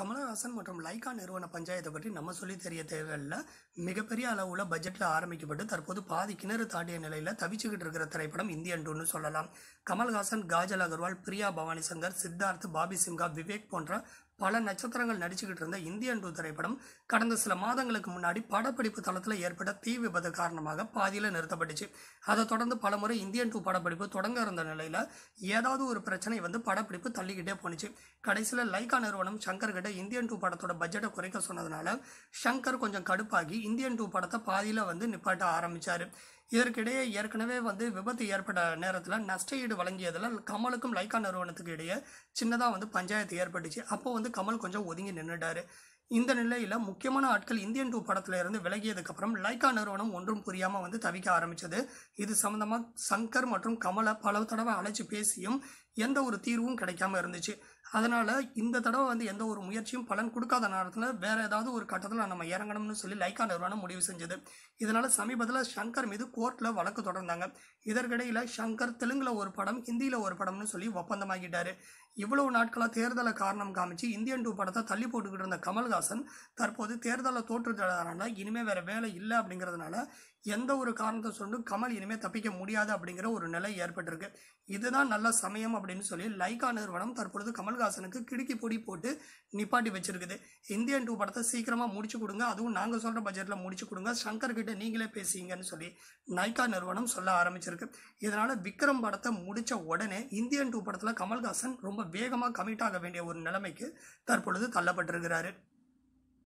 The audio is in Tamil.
கமலஹாசன் மற்றும் லைகா நிறுவன பஞ்சாயத்தை பற்றி நம்ம சொல்லி தெரிய தேவையில்ல மிகப்பெரிய அளவில் பட்ஜெட்டில் ஆரம்பிக்கப்பட்டு தற்போது பாதி கிணறு தாண்டிய நிலையில் தவிச்சுக்கிட்டு இருக்கிற திரைப்படம் இந்திய டூன்னு சொல்லலாம் கமல்ஹாசன் காஜல் அகர்வால் பிரியா பவானி சங்கர் சித்தார்த் பாபி சிங்கா விவேக் போன்ற பல நட்சத்திரங்கள் நடிச்சுக்கிட்டு இருந்த இந்தியன் டூ திரைப்படம் கடந்த சில மாதங்களுக்கு முன்னாடி படப்பிடிப்பு தளத்தில் ஏற்பட்ட தீ விபத்து காரணமாக பாதியில் நிறுத்தப்பட்டுச்சு அதை தொடர்ந்து பலமுறை இந்தியன் டூ படப்பிடிப்பு தொடங்க இருந்த நிலையில் ஏதாவது ஒரு பிரச்சனை வந்து படப்பிடிப்பு தள்ளிக்கிட்டே போனுச்சு கடைசியில் லைகா நிறுவனம் சங்கர் கிட்ட இந்தியன் டூ படத்தோட பட்ஜெட்டை குறைக்க சொன்னதுனால சங்கர் கொஞ்சம் கடுப்பாகி இந்தியன் டூ படத்தை பாதியில் வந்து நிப்பாட்ட ஆரம்பித்தார் இதற்கிடையே ஏற்கனவே வந்து விபத்து ஏற்பட்ட நேரத்தில் நஷ்டஈடு வழங்கியதில் கமலுக்கும் லைக்கா நிறுவனத்துக்கு இடையே சின்னதாக வந்து பஞ்சாயத்து ஏற்பட்டுச்சு அப்போது வந்து கமல் கொஞ்சம் ஒதுங்கி நின்றுட்டாரு இந்த நிலையில் முக்கியமான ஆட்கள் இந்தியன் டூ படத்தில் இருந்து விலகியதுக்கப்புறம் லைக்கா நிறுவனம் ஒன்றும் புரியாமல் வந்து தவிக்க ஆரம்பித்தது இது சம்மந்தமாக சங்கர் மற்றும் கமலை பல தடவை அழைச்சி பேசியும் எந்த ஒரு தீர்வும் கிடைக்காம இருந்துச்சு அதனால் இந்த தடவை வந்து எந்த ஒரு முயற்சியும் பலன் கொடுக்காத நேரத்தில் வேறு ஏதாவது ஒரு கட்டத்தில் நம்ம இறங்கணும்னு சொல்லி லைக்கா நிறுவனம் முடிவு செஞ்சது இதனால் சமீபத்தில் ஷங்கர் மீது கோர்ட்டில் வழக்கு தொடர்ந்தாங்க இதற்கிடையில் ஷங்கர் தெலுங்கில் ஒரு படம் ஹிந்தியில் ஒரு படம்னு சொல்லி ஒப்பந்தமாகிட்டார் இவ்வளவு நாட்களாக தேர்தலை காரணம் காமிச்சு இந்தியன் டூ படத்தை தள்ளி போட்டுக்கிட்டு இருந்த கமல்ஹாசன் தற்போது தேர்தலை தோற்றுதலான இனிமேல் வேறு வேலை இல்லை அப்படிங்கிறதுனால எந்த ஒரு காரணத்தை சொல்லும் கமல் இனிமேல் தப்பிக்க முடியாது அப்படிங்கிற ஒரு நிலை ஏற்பட்டிருக்கு இதுதான் நல்ல சமயம் அப்படின்னு சொல்லி லைகா நிறுவனம் தற்பொழுது கமல் கமல்ஹாசனுக்கு கிடுக்கி பொடி போட்டு நிப்பாட்டி வச்சிருக்குது இந்தியன் டூ படத்தை சீக்கிரமாக முடிச்சு கொடுங்க அதுவும் நாங்கள் சொல்கிற பட்ஜெட்டில் முடிச்சு கொடுங்க சங்கர் கிட்ட நீங்களே பேசிங்கன்னு சொல்லி நைகா நிறுவனம் சொல்ல ஆரம்பிச்சிருக்கு இதனால் விக்ரம் படத்தை முடித்த உடனே இந்தியன் டூ படத்தில் கமல்ஹாசன் ரொம்ப வேகமாக கமிட் ஆக வேண்டிய ஒரு நிலைமைக்கு தற்பொழுது தள்ளப்பட்டிருக்கிறாரு